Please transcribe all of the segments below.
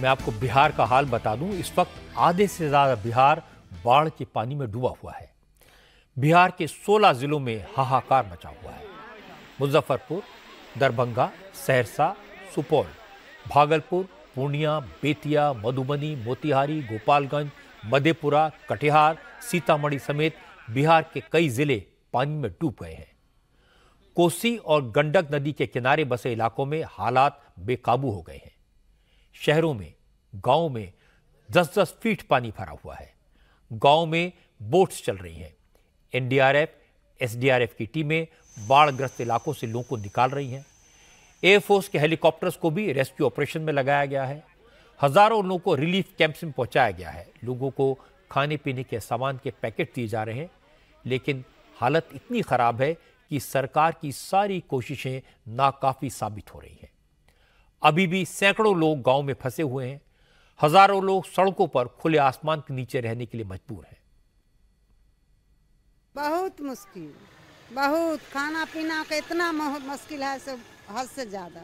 मैं आपको बिहार का हाल बता दूं इस वक्त आधे से ज़्यादा बिहार बाढ़ के पानी में डूबा हुआ है बिहार के 16 जिलों में हाहाकार मचा हुआ है मुजफ्फरपुर दरभंगा सहरसा सुपौल भागलपुर पूर्णिया बेतिया मधुबनी मोतिहारी गोपालगंज मधेपुरा कटिहार सीतामढ़ी समेत बिहार के कई जिले पानी में डूब गए हैं कोसी और गंडक नदी के किनारे बसे इलाकों में हालात बेकाबू हो गए हैं शहरों में गांव में दस दस फीट पानी भरा हुआ है गांव में बोट्स चल रही हैं एनडीआरएफ एसडीआरएफ की टीमें बाढ़ग्रस्त इलाकों से लोगों को निकाल रही हैं एयरफोर्स के हेलीकॉप्टर्स को भी रेस्क्यू ऑपरेशन में लगाया गया है हजारों लोगों को रिलीफ कैंप्स में पहुंचाया गया है लोगों को खाने पीने के सामान के पैकेट दिए जा रहे हैं लेकिन हालत इतनी ख़राब है कि सरकार की सारी कोशिशें नाकाफ़ी साबित हो रही हैं अभी भी सैकड़ों लोग गांव में फंसे हुए हैं हजारों लोग सड़कों पर खुले आसमान के नीचे रहने के लिए मजबूर हैं बहुत मुश्किल बहुत खाना पीना का इतना मुश्किल है सब हद से ज़्यादा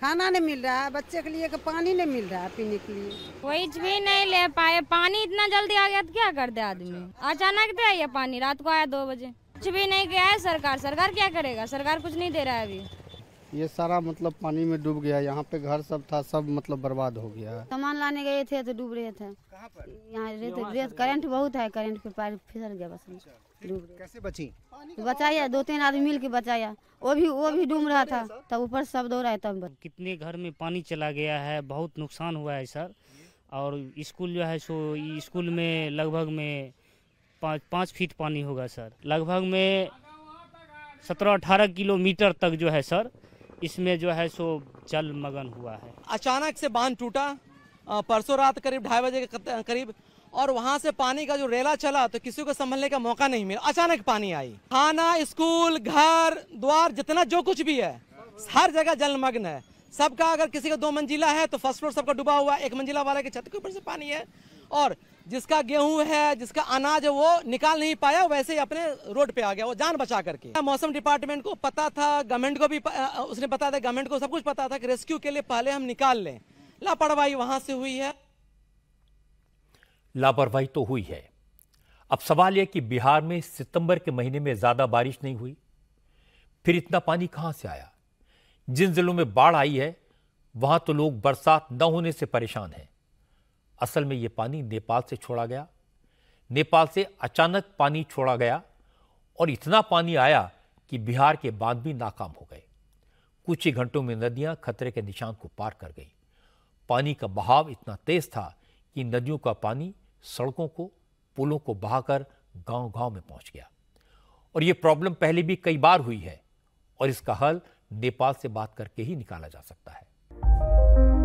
खाना नहीं मिल रहा है बच्चे के लिए के पानी नहीं मिल रहा है पीने के लिए कुछ भी नहीं ले पाए पानी इतना जल्दी आ गया तो क्या कर दे आदमी अचानक दे तो आई पानी रात को आया दो बजे कुछ भी नहीं गया है सरकार सरकार क्या करेगा सरकार कुछ नहीं दे रहा है अभी ये सारा मतलब पानी में डूब गया यहाँ पे घर सब था सब मतलब बर्बाद हो गया है सामान लाने गए थे तो डूब रहे थे यहाँ रेत रेत करंट बहुत है करंट पे पैर फिसल गया बस अच्छा। डूब कैसे बची तो बचाया दो तीन आदमी मिल के बचाया वो भी वो भी डूब रहा था तब ऊपर सब दो रहा है तब कितने घर में पानी चला गया है बहुत नुकसान हुआ है सर और स्कूल जो है सो स्कूल में लगभग में पाँच पाँच फीट पानी होगा सर लगभग में सत्रह अठारह किलोमीटर तक जो है सर इसमें जो है सो जल मगन हुआ है अचानक से बांध टूटा परसों रात करीब ढाई बजे के करीब और वहाँ से पानी का जो रेला चला तो किसी को संभलने का मौका नहीं मिला अचानक पानी आई खाना स्कूल घर द्वार जितना जो कुछ भी है हर जगह जलमग्न है सबका अगर किसी का दो मंजिला है तो फर्स्ट फ्लोर सबका डूबा हुआ एक मंजिला वाला के छत के ऊपर से पानी है और जिसका गेहूं है जिसका अनाज है वो निकाल नहीं पाया वैसे ही अपने रोड पे आ गया वो जान बचा करके मौसम डिपार्टमेंट को पता था गवर्नमेंट को भी उसने पता था गवर्नमेंट को सब कुछ पता था कि रेस्क्यू के लिए पहले हम निकाल लें लापरवाही वहां से हुई है लापरवाही तो हुई है अब सवाल यह कि बिहार में सितंबर के महीने में ज्यादा बारिश नहीं हुई फिर इतना पानी कहां से आया जिन जिलों में बाढ़ आई है वहां तो लोग बरसात न होने से परेशान हैं असल में ये पानी नेपाल से छोड़ा गया नेपाल से अचानक पानी छोड़ा गया और इतना पानी आया कि बिहार के बांध भी नाकाम हो गए कुछ ही घंटों में नदियां खतरे के निशान को पार कर गई पानी का बहाव इतना तेज था कि नदियों का पानी सड़कों को पुलों को बहाकर गांव-गांव में पहुंच गया और ये प्रॉब्लम पहले भी कई बार हुई है और इसका हल नेपाल से बात करके ही निकाला जा सकता है